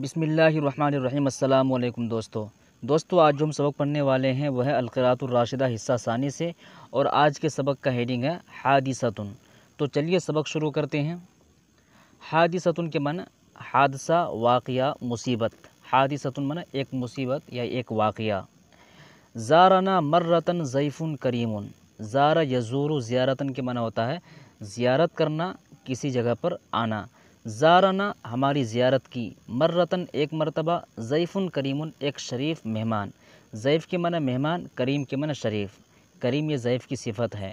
बिसमीम् अल्लाम दोस्तों दोस्तों आज जो हम सबक पढ़ने वाले हैं वह है अलक़रातुलराशिदा हिस्सा सानी से और आज के सबक का हेडिंग है हादिसतुन तो चलिए सबक शुरू करते हैं हादिसतुन के मन हादसा वाक़ मुसीबत हादिसतुन मन एक मुसीबत या एक वाक़ जाराना मर्रतन ज़ैफ़ुन करीमुन ज़ारा यजूर ज़्यारतन के मन होता है ज़्यारत करना किसी जगह पर आना जाराना हमारी ज़ियारत की मर्रतन एक मरतबा ज़ैफ़ुन करीमन एक शरीफ मेहमान ज़ैफ़ के मन मेहमान करीम के मन शरीफ करीम ये ज़ैफ़ की सिफत है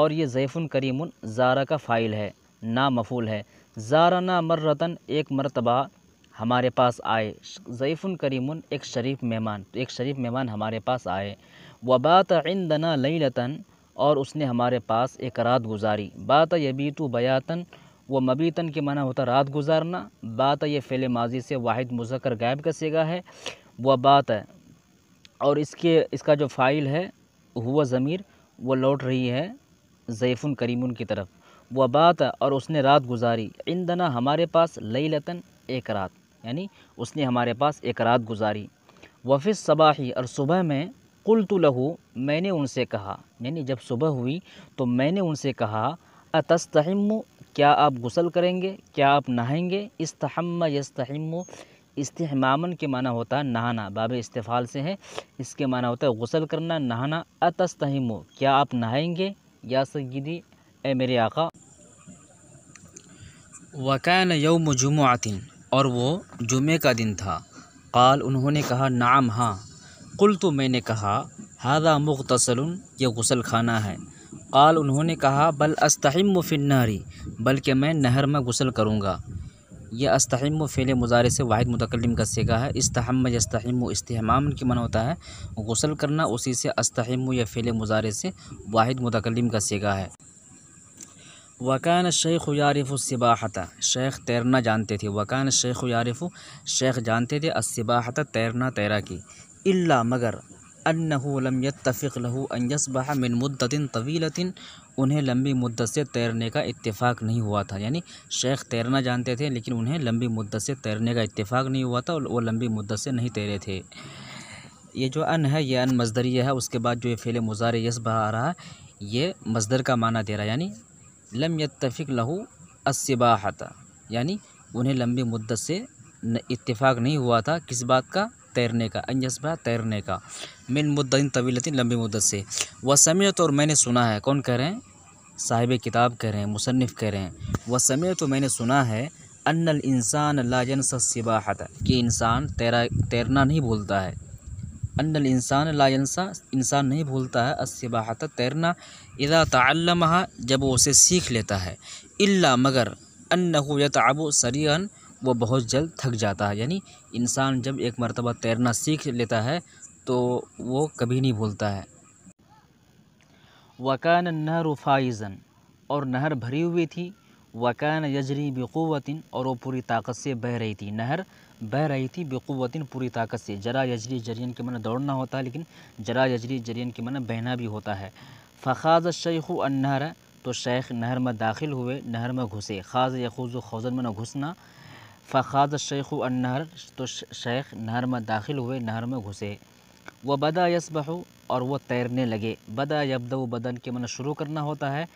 और ये ज़ैफ़ुन करीमन जारा का फ़ाइल है ना मफूल है जाराना मर्रतन एक मरतबा हमारे पास आए ज़ैफ़ुन करीमन एक शरीफ मेहमान तो एक शरीफ मेहमान हमारे पास आए वबात इंदना लतन और उसने हमारे पास एक रात गुजारी बात यबीतु बयातन व मबीतन के माना होता रात गुजारना बात ये फ़ैल माजी से वाहिद मुजक्र गायब का सेगा है वह बात है और इसके इसका जो फ़ाइल है हुआ ज़मीर वो लौट रही है ज़ैफ़ुन करीमुन की तरफ वह बात और उसने रात गुजारी इंदना हमारे पास लई लतन एक रात यानी उसने हमारे पास एक रात गुजारी वफिस सबाही और सुबह में कुल तो लहू मैंने उनसे कहा यानी जब सुबह हुई तो मैंने उनसे कहा अतस्तम क्या आप गसल करेंगे क्या आप नहाएंगे इस्तहम यस्तहम इस्तेमाम के माना होता है नहाना बाब इस्तफ़ाल से हैं इसके माना होता है गसल करना नहाना अतस्तहमो क्या आप नहाएंगे या सईदी ए मेरे आका वकान यौम जुमुआतिन और वो जुमे का दिन था काल उन्होंने कहा नाम हाँ कुल तो मैंने कहा हादा मुख्तसल यह गसल खाना है काल उन्होंने कहा बल अस्तम फ़िन्नारी बल्कि मैं नहर में गसल करूँगा यह अस्तम फ़ैल मुजारे से वाहिद मुतकलम का सेगा है इस्तहम यस्तम इस्तेमाम की मन होता है गसल करना उसी से अस्तम या फ़ैल मुजारे से वाहिद मुतकलम का सेगा है वकान शेख यारिफ़ सिबाहता शेख तैरना जानते थे वकान शेख यारिफ़ शेख जानते थे असबाहता तैरना तैरा की अला मगर अनहलम यतफ़िक लहू अनयसबह मिन मुद्दतिन तवीलतिन उन्हें लंबी मुद्दत से तैरने का इत्तेफाक नहीं हुआ था यानी शेख तैरना जानते थे लेकिन उन्हें लंबी मुद्दत से तैरने का इत्तेफाक नहीं हुआ था और वो लंबी मुद्दत से नहीं तैरे थे ये जो अन है ये अन मजदरिया है उसके बाद जो ये फेले मुजार बहा आ रहा है ये मजदर का माना दे रहा है यानी लम यतफ़िक लहू असबाह यानी उन्हें लंबी मुद्दत से इत्तेफाक नहीं हुआ था किस बात का तैरने का अंजस्बा तैरने का मिन मुद्दिन तवीलतिन लंबी मुद्दत से व तो और मैंने सुना है कौन कह रहे हैं साहिब किताब कह रहे हैं मुसनफ़ कह रहे हैं व समय तो मैंने सुना है अनल इंसान लाजन सबाहत कि इंसान तैरा तैरना नहीं भूलता है अनल इंसान लाजनसा इंसान नहीं भूलता है असबाहत तैरना इदा तमहा जब वो उसे सीख लेता है इल्ला मगर अन्नहु यताबु सरियन वो बहुत जल्द थक जाता है यानी इंसान जब एक मरतबा तैरना सीख लेता है तो वो कभी नहीं भूलता है वकान नहर फाइजन और नहर भरी हुई थी वकान यजरी बेक़वतिन और वो पूरी ताकत से बह रही थी नहर बह रही थी बेक़वतिन पूरी ताकत से जरा यजरी जरियन के मन दौड़ना होता है लेकिन जरा यजरी जरियन के मन बहना भी होता है फ़ाज़ शेख अनहर तो शेख नहर में दाखिल हुए नहर में घुसे ख़ाज यखूज खौजन में न घुसना फ़ाद शेख नहर तो शेख नहर में दाखिल हुए नहर में घुसे वह बदा यसबहू और वह तैरने लगे बदा यबद बदन के मन शुरू करना होता है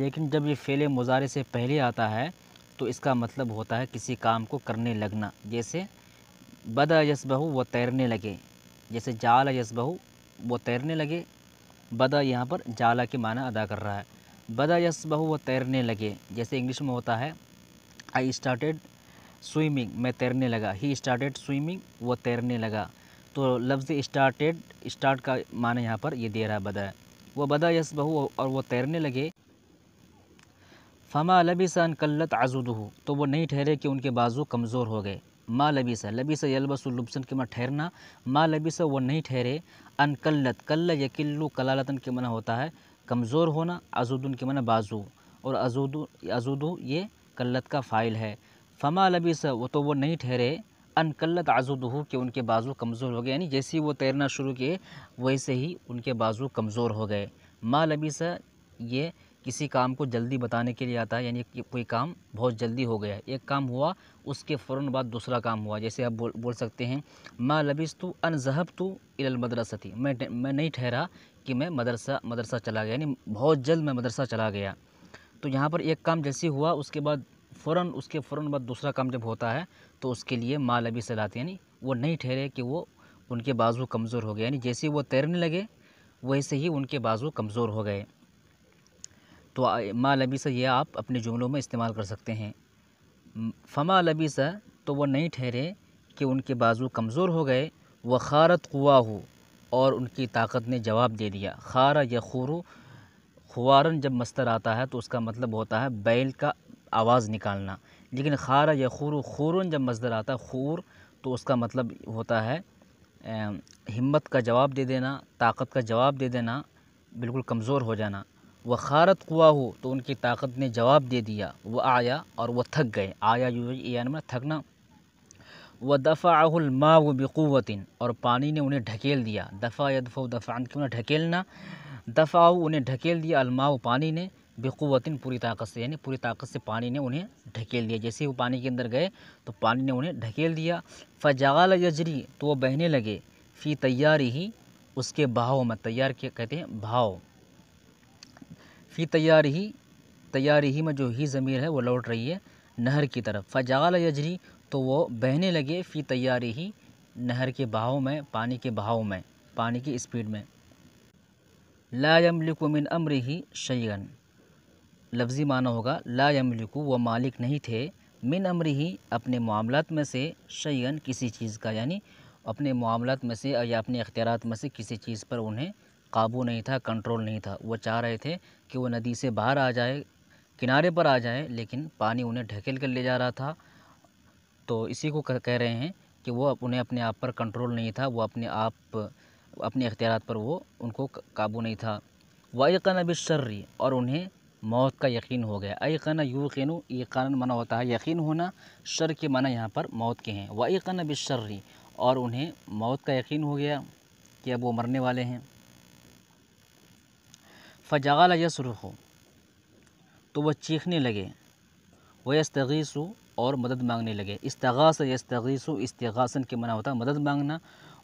लेकिन जब ये फेले मुजारे से पहले आता है तो इसका मतलब होता है किसी काम को करने लगना जैसे बदा बहू वह तैरने लगे जैसे जाला बहू वह तैरने लगे बदा यहाँ पर जाला के माना अदा कर रहा है बदा बहू वह तैरने लगे जैसे इंग्लिश में होता है आई स्टार्टेड स्विमिंग मैं तैरने लगा ही स्टार्टेड स्विमिंग वो तैरने लगा तो लफ्ज़ स्टार्टेड स्टार्ट का माने यहाँ पर ये दे रहा बदा वो बदा यस बहू और वो तैरने लगे फमा लबीसन कल्लत हो तो वो नहीं ठहरे कि उनके बाजू कमज़ोर हो गए माँ लबीसा लबीसा लुबसन के मन ठहरना माँ लबीसा वो नहीं ठहरे अन कल्लत कल्ल यकिल्लू कलालतन के मना होता है कमज़ोर होना आजुदन के मना बाजू और अजूदू अजूदू ये कल्लत का फ़ाइल है फमा लबीस वो तो वो नहीं ठहरे अनकलत हो कि उनके बाजू कमज़ोर हो गए यानी जैसे ही वो तैरना शुरू किए वैसे ही उनके बाजू कमज़ोर हो गए माँ लबीस ये किसी काम को जल्दी बताने के लिए आता है यानी कि कोई काम बहुत जल्दी हो गया एक काम हुआ उसके फ़ौर बाद दूसरा काम हुआ जैसे आप बोल बोल सकते हैं माँ लबिस तो अन जहब तो इलमदरसा थी मैं मैं नहीं ठहरा कि मैं मदरसा मदरसा चला गया यानी बहुत जल्द मैं मदरसा चला गया तो यहाँ पर एक काम जैसे हुआ उसके बाद फ़ौरन उसके फ़ौरन बाद दूसरा काम जब होता है तो उसके लिए माँ लबी लाते यानी वो नहीं ठहरे कि वो उनके बाजू कमज़ोर हो गए यानी जैसे वो तैरने लगे वैसे ही उनके बाजू कमज़ोर हो गए तो माँ लबी सा ये आप अपने जुमलों में इस्तेमाल कर सकते हैं फमा लबी सा तो वो नहीं ठहरे कि उनके बाजू कमज़ोर हो गए व खारत कुआ हो और उनकी ताकत ने जवाब दे दिया खारा या खुरू खुआरन जब मस्तर आता है तो उसका मतलब होता है बैल का आवाज़ निकालना लेकिन खारा या खुर खुरन जब मजदर आता है खूर तो उसका मतलब होता है हिम्मत का जवाब दे देना ताकत का जवाब दे देना बिल्कुल कमज़ोर हो जाना वह खारत कुआ हो तो उनकी ताकत ने जवाब दे दिया वह आया और वह थक गए आया यू यानी में थकना वह दफ़ा मा व बक़वतिन और पानी ने उन्हें ढकेल दिया दफ़ा दफ़ा दफ़ान की उन्हें ढकेलना दफ़ा उन्हें ढकेल दिया अलमा पानी ने बेक़ुवतिन पूरी ताकत से यानी पूरी ताकत से पानी ने उन्हें ढकेल दिया जैसे वो पानी के अंदर गए तो पानी ने उन्हें ढकेल दिया फ़जाल यजरी तो वह बहने लगे फ़ी तैयारी ही उसके बहाव में तैयार के कहते हैं भाव फ़ी तैयारी ही तैयारी ही में जो ही ज़मीर है वो लौट रही है नहर की तरफ फ़जाल यजरी तो वो बहने लगे फ़ी तैयारी ही नहर के बहाव में पानी के बहाव में पानी की स्पीड में लायम लिकुमिन अम्र ही शैन लफ्ज़ी माना होगा ला यमलिकू वह मालिक नहीं थे मिन अमरी ही अपने मामलात में से शयन किसी चीज़ का यानी अपने मामलात में से या अपने अख्तियार में से किसी चीज़ पर उन्हें काबू नहीं था कंट्रोल नहीं था वो चाह रहे थे कि वो नदी से बाहर आ जाए किनारे पर आ जाए लेकिन पानी उन्हें ढकेल कर ले जा रहा था तो इसी को कह रहे हैं कि वो उन्हें अपने आप पर कंट्रोल नहीं था वो अपने आप अपने अख्तियार पर वो उनको काबू नहीं था वाक़न नबी शर्री और उन्हें मौत का यकीन हो गया ऐकन ये कानन मना होता है यकीन होना शर के माना यहाँ पर मौत के हैं व कन बिशर्री और उन्हें मौत का यकीन हो गया कि अब वो मरने वाले हैं फजाल यसरखो तो वह चीखने लगे वह यस्तगीसु और मदद मांगने लगे इस्तगास यस्तगीसु इस्तगासन के मना होता मदद मांगना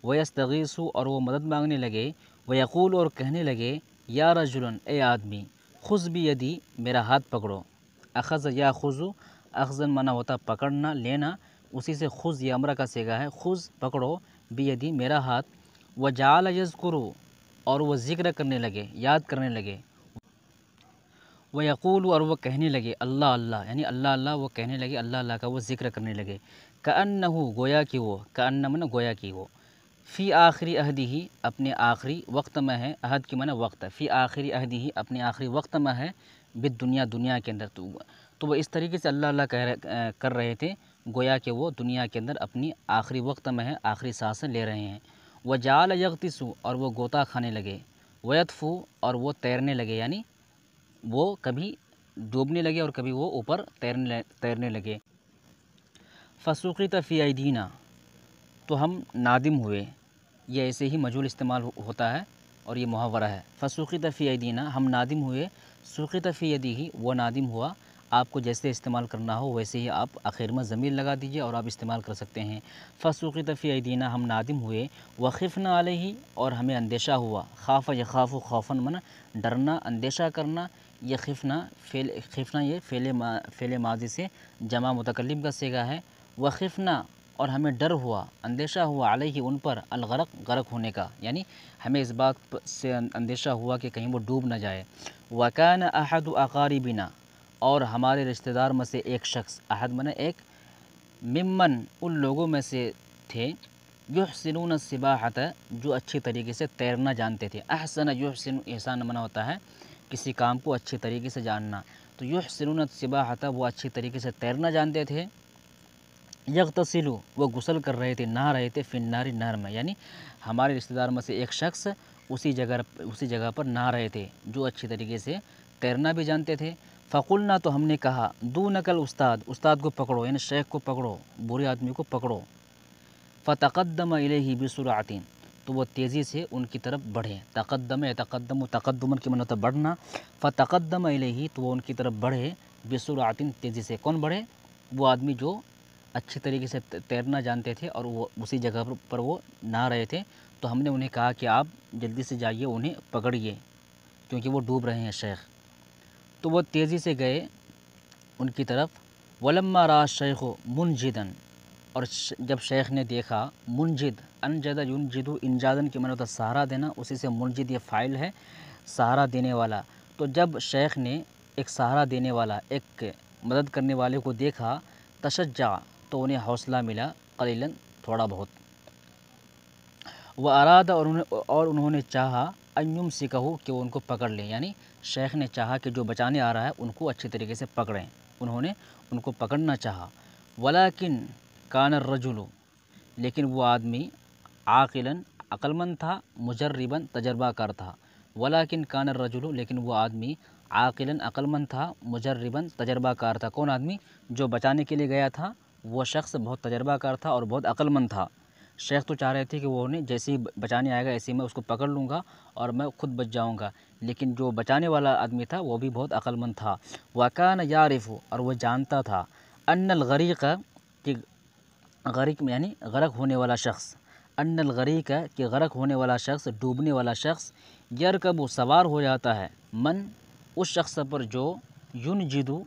वह यस्तगीसु और वह मदद मांगने लगे वह यकूल और कहने लगे या रजुलन ए आदमी खुज भी यदि मेरा हाथ पकड़ो अखज़ या खुजू अखज़न मना होता पकड़ना लेना उसी से खुज या अमरा का सेगा है खुज पकड़ो भी यदि मेरा हाथ व जाल यजकुरु और वह ज़िक्र करने लगे याद करने लगे वह यकूल और वह कहने लगे अल्लाह अल्लाह यानी अल्लाह अल्लाह वह कहने लगे अल्लाह अल्लाह का वो ज़िक्र करने लगे का अन्ना हो गोया की वो का कन्न मन गोया की वो फ़ी आखिरी अहदी ही अपने आखिरी वक्त में है अहद की मैंने वक्त है फ़ी आखिरी अहदी ही अपने आखिरी वक्त में है बिद दुनिया दुनिया के अंदर तो तो वो इस तरीके से अल्लाह अल्लाह कह कर रहे थे गोया कि वो दुनिया के अंदर अपनी आखिरी वक्त में है आखिरी सांसें ले रहे हैं वह जाल यगतिसु और वो गोता खाने लगे वयतफ़ू और वो तैरने लगे यानी वो कभी डूबने लगे और कभी वो ऊपर तैरने तैरने लगे फसूखी तफ़ी दीना तो हम नादिम हुए यह ऐसे ही मजूल इस्तेमाल होता है और ये मुहावरा है फसूखी तफ़ी यदीना हम नादिम हुए सूखी तफ़ी यदी ही वह नादिम हुआ आपको जैसे इस्तेमाल करना हो वैसे ही आप आखिर में ज़मीर लगा दीजिए और आप इस्तेमाल कर सकते हैं फसूखी तफ़ी यदीना हम नादिम हुए वक़ीफ़ ना आल ही और हमें अंदेशा हुआ खाफ खाफ खौफन मन डरना अंदेशा करना ये खिफना फेल खिफना ये फेले मा फेले माजी से जमा मुतकलम का सेगा है ना और हमें डर हुआ अंदेशा हुआ आलही ही उन पर अलगरक गरक होने का यानी हमें इस बात से अं-, अंदेशा हुआ कि कहीं वो डूब ना जाए वकान अहद अकारी बिना और हमारे रिश्तेदार में से एक शख्स अहद मन एक ममन उन लोगों में से थे सिनून सिबाहत जो अच्छी तरीके से तैरना जानते थे अहसन सिन एहसान मना होता है किसी काम को अच्छी तरीके से जानना तो सिनून सिबाहत वो अच्छी तरीके से तैरना जानते थे यकतसिलू वो गुसल कर रहे थे नहा रहे थे फिन्नारी नहर में यानी हमारे रिश्तेदार में से एक शख्स उसी जगह उसी जगह पर नहा रहे थे जो अच्छी तरीके से तैरना भी जानते थे फ़कुलना तो हमने कहा दू नकल उस्ताद उस्ताद को पकड़ो यानी शेख को पकड़ो बुरे आदमी को पकड़ो फ़तकदम ही आती तो वह तेज़ी से उनकी तरफ बढ़े तकदम या तकदम तकदमन की मन होता तो बढ़ना फ़तकदम ही तो वह उनकी तरफ बढ़े बसरातिन तेज़ी से कौन बढ़े वो आदमी जो अच्छे तरीके से तैरना जानते थे और वो उसी जगह पर वो ना रहे थे तो हमने उन्हें कहा कि आप जल्दी से जाइए उन्हें पकड़िए क्योंकि वो डूब रहे हैं शेख तो वो तेज़ी से गए उनकी तरफ वलम्मा रा शेख मुनजिदन और जब शेख ने देखा मुनजिद अनजदा युनजिदु इंजादन के मन होता सहारा देना उसी से मुनजिद ये फ़ाइल है सहारा देने वाला तो जब शेख ने एक सहारा देने वाला एक मदद करने वाले को देखा तशज्जा तो उन्हें हौसला मिला कलीलन थोड़ा बहुत वह अराद और उन्हें और उन्होंने चाहा अयुम से कहो कि वो उनको पकड़ लें यानी शेख ने चाहा कि जो बचाने आ रहा है उनको अच्छे तरीके से पकड़ें उन्होंने उनको पकड़ना चाहा वलाकिन कान रजुल लेकिन वो आदमी आकिलन अक्लमंद था मुजर्रबन तजर्बाकार था वलाकिन कान रजुल लेकिन वो आदमी आकिलन अक्लमंद था मुजर्रबन तजर्बाकार था कौन आदमी जो बचाने के लिए गया था वो शख्स बहुत तजर्बाकार था और बहुत अक्लमंद था शेख तो चाह रहे थे कि वो उन्हें जैसे ही बचाने आएगा ऐसे ही मैं उसको पकड़ लूँगा और मैं खुद बच जाऊँगा लेकिन जो बचाने वाला आदमी था वो भी बहुत अक्लमंद था वाकान यारिफ और वह जानता था अनल गरीक कि गरीक यानी गरक होने वाला शख्स अनल गरीक कि गरक होने वाला शख्स डूबने वाला शख्स यर कब सवार हो जाता है मन उस शख्स पर जो यून जिदू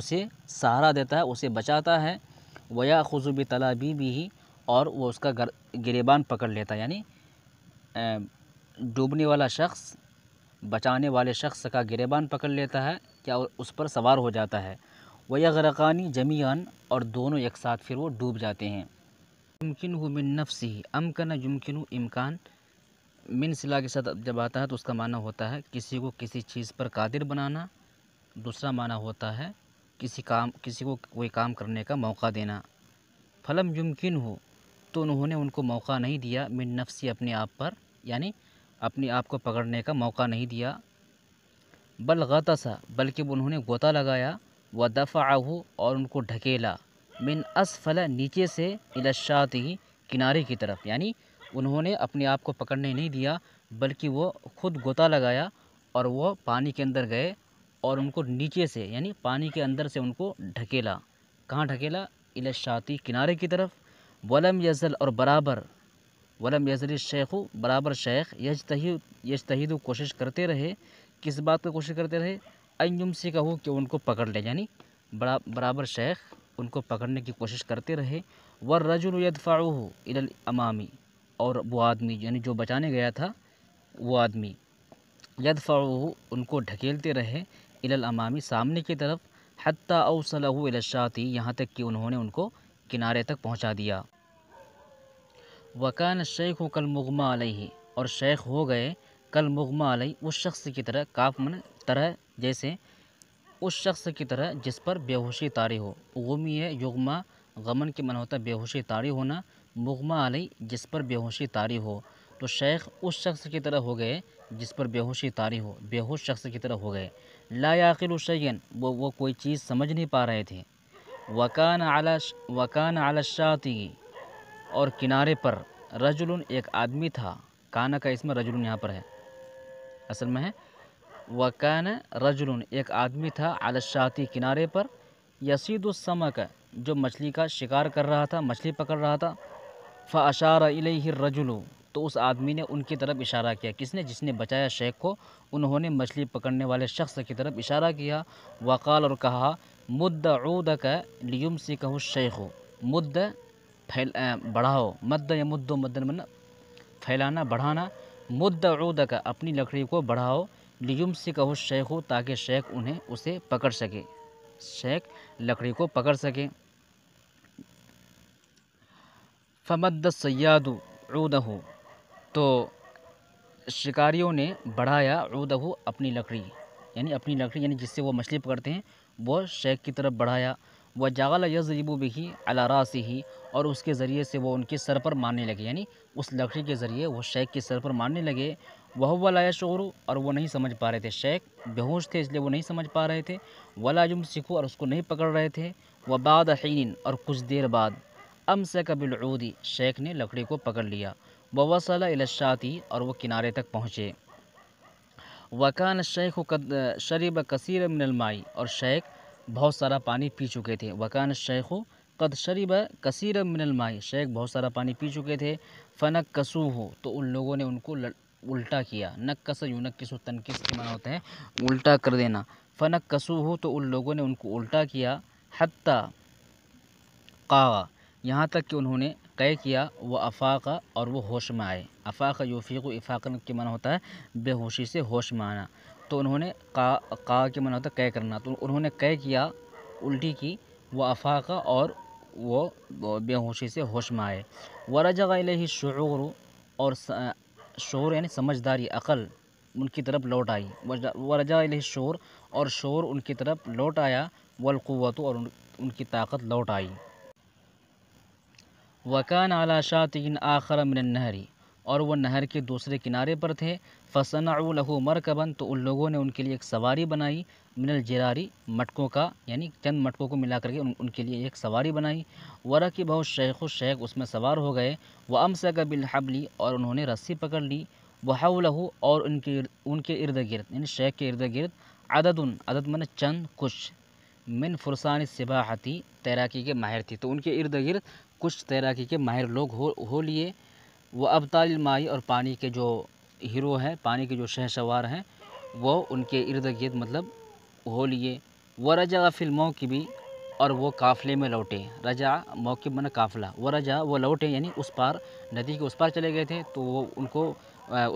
उसे सहारा देता है उसे बचाता है वया खजुब तलाबी भी ही और वह उसका गर, गिरेबान पकड़ लेता यानी डूबने वाला शख्स बचाने वाले शख्स का गिरेबान पकड़ लेता है या उस पर सवार हो जाता है वया गरकानी जमीन और दोनों एक साथ फिर वो डूब जाते हैं मुमकिन हो मिन नफ्स ही अमकन यमकिन इमकान मिन सिला के साथ जब आता है तो उसका माना होता है किसी को किसी चीज़ पर कादिर बनाना दूसरा माना होता है किसी काम किसी को कोई काम करने का मौका देना फलम मुमकिन हो तो उन्होंने उनको मौका नहीं दिया मिन नफसी अपने आप पर यानी अपने आप को पकड़ने का मौका नहीं दिया बल सा बल्कि उन्होंने गोता लगाया व दफ़ा और उनको ढकेला मिन असफल नीचे से इलाशात ही किनारे की तरफ यानी उन्होंने अपने आप को पकड़ने नहीं दिया बल्कि वो खुद गोता लगाया और वो पानी के अंदर गए और उनको नीचे से यानी पानी के अंदर से उनको ढकेला कहाँ ढकेला इलाशाती किनारे की तरफ वलम यजल और बराबर वलम यजल शेखु बराबर शेख यजतही यजतहीद कोशिश करते रहे किस बात का कोशिश करते रहे अंजुम से कहूँ कि उनको पकड़ ले यानी बड़ा बराबर शेख उनको पकड़ने की कोशिश करते रहे व रजुल यदफ़ाऊ इलामामी और वो आदमी यानी जो बचाने गया था वो आदमी यदफ़ाऊ उनको ढकेलते रहे इलामामी सामने की तरफ हती अवसलहू इलाशाती यहाँ तक कि उन्होंने उनको किनारे तक पहुँचा दिया वकान शेख कल मुगमा अलही और शेख हो गए कल मुगमा अलही उस शख्स की तरह काफ मन तरह जैसे उस शख्स की तरह जिस पर बेहोशी तारी हो गुमी है युगमा गमन के मन होता बेहोशी तारी होना मुगमा अलही जिस पर बेहोशी तारी हो तो शेख उस शख्स की तरह हो गए जिस पर बेहोशी तारी हो बेहोश शख्स की तरह हो गए ला शयन वो वो कोई चीज़ समझ नहीं पा रहे थे वकान आला वकान आलशाती और किनारे पर रजुल एक आदमी था काना का इसमें रजुल यहाँ पर है असल में है वकान रजुल एक आदमी था आलशाती किनारे पर यसदुलसमक जो मछली का शिकार कर रहा था मछली पकड़ रहा था फ़ाशार इलेही रजुलू तो उस आदमी ने उनकी तरफ इशारा किया किसने जिसने बचाया शेख को उन्होंने मछली पकड़ने वाले शख्स की तरफ इशारा किया वकाल और कहा मुद्द उद का लियम सी कहो शेख हो मुद्द फैल बढ़ाओ मद्द या मुद्दो मद्दन मन मतलब फैलाना बढ़ाना मुद्द उद का अपनी लकड़ी को बढ़ाओ लियम से कहो शेख हो ताकि शेख उन्हें उसे पकड़ सके शेख लकड़ी को पकड़ सके फमद सयाद उद हो तो शिकारियों ने बढ़ाया उदहू अपनी लकड़ी यानी अपनी लकड़ी यानी जिससे वो मछली पकड़ते हैं वो शेख की तरफ बढ़ाया वह जागल भी ही अलारा से ही और उसके ज़रिए से वो उनके सर पर मारने लगे यानी उस लकड़ी के ज़रिए वो शेख के सर पर मारने लगे वह वलाया शोर और वो नहीं समझ पा रहे थे शेख बेहोश थे इसलिए वो नहीं समझ पा रहे थे जुम सिखू और उसको नहीं पकड़ रहे थे व बाद और कुछ देर बाद अम से कबिलऊदी शेख ने लकड़ी को पकड़ लिया ववसल इलाशाती और वह किनारे तक पहुँचे वकान शेख शरीब कसर मिनलमाई और शेख बहुत सारा पानी पी चुके थे वकान शेख कद शरीब कसर मिनलमाई शेख बहुत सारा पानी पी चुके थे फ़नक कसू हो तो उन लोगों ने उनको ल, उल्टा किया नक कस यूनक किसो तनकिस के मना होते हैं उल्टा कर देना फ़नक कसू हो तो उन लोगों ने उनको उल्टा किया हती का यहाँ तक कि उन्होंने तय किया व अफ़ाक़ा और वो होश में आए अफ़ाक़ यूफ़ीक़ इफ़ाक़न के मन होता है बेहोशी से होश में आना तो उन्होंने का का के मन होता है कै करना तो उन्होंने कै किया उल्टी की व अफ़ाक़ा और वो बेहोशी से होश में आए व रजा शुरू और शोर यानी समझदारी अक़ल उनकी तरफ लौट आई व रजा शोर और शोर उनकी तरफ लौट आया वलक़वत और उनकी ताकत लौट आई वकान आला शातिन आखर मिन नहरी और वह नहर के दूसरे किनारे पर थे फसना लहू मरकबन तो उन लोगों ने उनके लिए एक सवारी बनाई मिनल जरारी मटकों का यानी चंद मटकों को मिला करके उन, उनके लिए एक सवारी बनाई वरा की बहुत शेख शेख उसमें सवार हो गए व अमसा हब ली और उन्होंने रस्सी पकड़ ली वह लहू और उनके उनके इर्द गिर्द यानी शेख के इर्द गिर्द अददन अदद मन चंद कुछ मिन फुरसान सिबाहती तैराकी के माहिर थी तो उनके इर्द गिर्द कुछ तैराकी के माहिर लोग हो हो लिए वो अब माही और पानी के जो हीरो हैं पानी के जो शह सवार हैं वो उनके इर्द गिर्द मतलब हो लिए व रजा फिल मौकी भी और वो काफ़िले में लौटे रजा मौके मन काफ़िला व रजा वो लौटे यानी उस पार नदी के उस पार चले गए थे तो वो उनको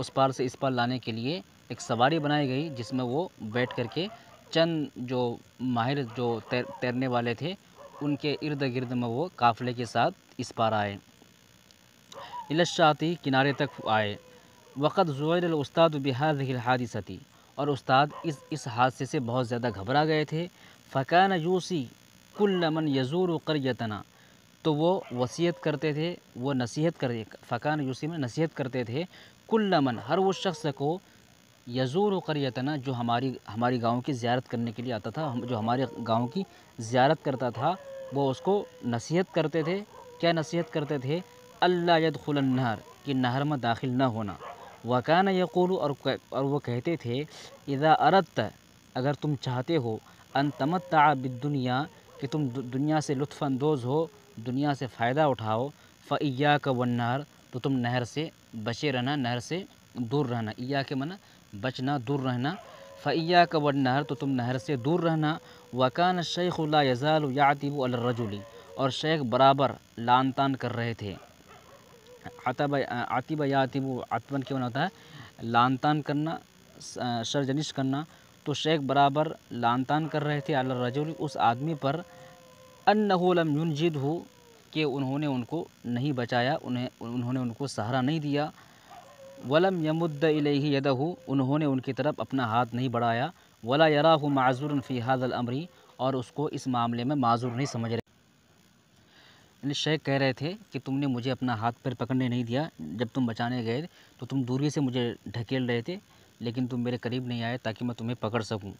उस पार से इस पार लाने के लिए एक सवारी बनाई गई जिसमें वो बैठ करके चंद जो माहिर जो तैरने वाले थे उनके इर्द गिर्द में वो काफ़िले के साथ इस पार आए इलाशाती किनारे तक आए वक़्त ज़ुैर उस्ताद बिहार हादिसती और उस्ताद इस इस हादसे से बहुत ज़्यादा घबरा गए थे फ़कान यूसी कुल्लमन यजूर करतना तो वो वसीयत करते थे वो नसीहत कर फ़कान यूसी में नसीहत करते थे कुल्लमन हर वो शख्स को यज़ूर करयतना जो हमारी हमारी गांव की ज़्यारत करने के लिए आता था हम जो हमारे गांव की ज़्यारत करता था वो उसको नसीहत करते थे क्या नसीहत करते थे अल्ला नहर कि नहर में दाखिल न होना वकान यकूल और और वो कहते थे इदा अरत अगर तुम चाहते हो अन दुनिया कि तुम दुनिया से लुफानंदोज़ हो दुनिया से फ़ायदा उठाओ फ़ैया का वन नहर तो तुम नहर से बचे रहना नहर से दूर रहना ईया के मना बचना दूर रहना फ़ैया का वन नहर तो तुम नहर से दूर रहना वकान शेख ला यज़ाल यातिब अलरजुली और शेख बराबर लान तान कर रहे थे आतब आतिब यातिब आतबन क्यों होता है लान तान करना सरजनिश करना तो शेख बराबर लान तान कर रहे थे अलरजुली उस आदमी पर अन्नहलम युनजिद हो कि उन्होंने उनको नहीं बचाया उन्हें उन्होंने उनको सहारा नहीं दिया वलम यमुद्द इलही यदहू उन्होंने उनकी तरफ अपना हाथ नहीं बढ़ाया वला यरा हु फ़ी हाजल अमरी और उसको इस मामले में माजूर नहीं समझ रहे शेख कह रहे थे कि तुमने मुझे अपना हाथ पैर पकड़ने नहीं दिया जब तुम बचाने गए तो तुम दूरी से मुझे ढकेल रहे थे लेकिन तुम मेरे करीब नहीं आए ताकि मैं तुम्हें पकड़ सकूँ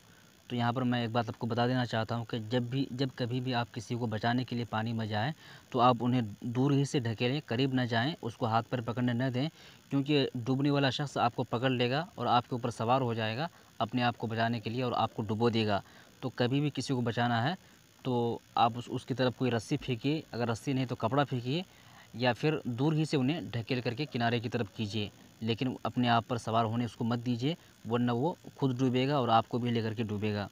तो यहाँ पर मैं एक बात आपको बता देना चाहता हूँ कि जब भी जब कभी भी आप किसी को बचाने के लिए पानी में जाएँ तो आप उन्हें दूर ही से ढकेलें करीब ना जाएँ उसको हाथ पर पकड़ने न दें क्योंकि डूबने वाला शख्स आपको पकड़ लेगा और आपके ऊपर सवार हो जाएगा अपने आप को बचाने के लिए और आपको डुबो देगा तो कभी भी किसी को बचाना है तो आप उस उसकी तरफ कोई रस्सी फेंकिए अगर रस्सी नहीं तो कपड़ा फेंकिए या फिर दूर ही से उन्हें ढकेल करके किनारे की तरफ कीजिए लेकिन अपने आप पर सवार होने उसको मत दीजिए वरना वो खुद डूबेगा और आपको भी लेकर के डूबेगा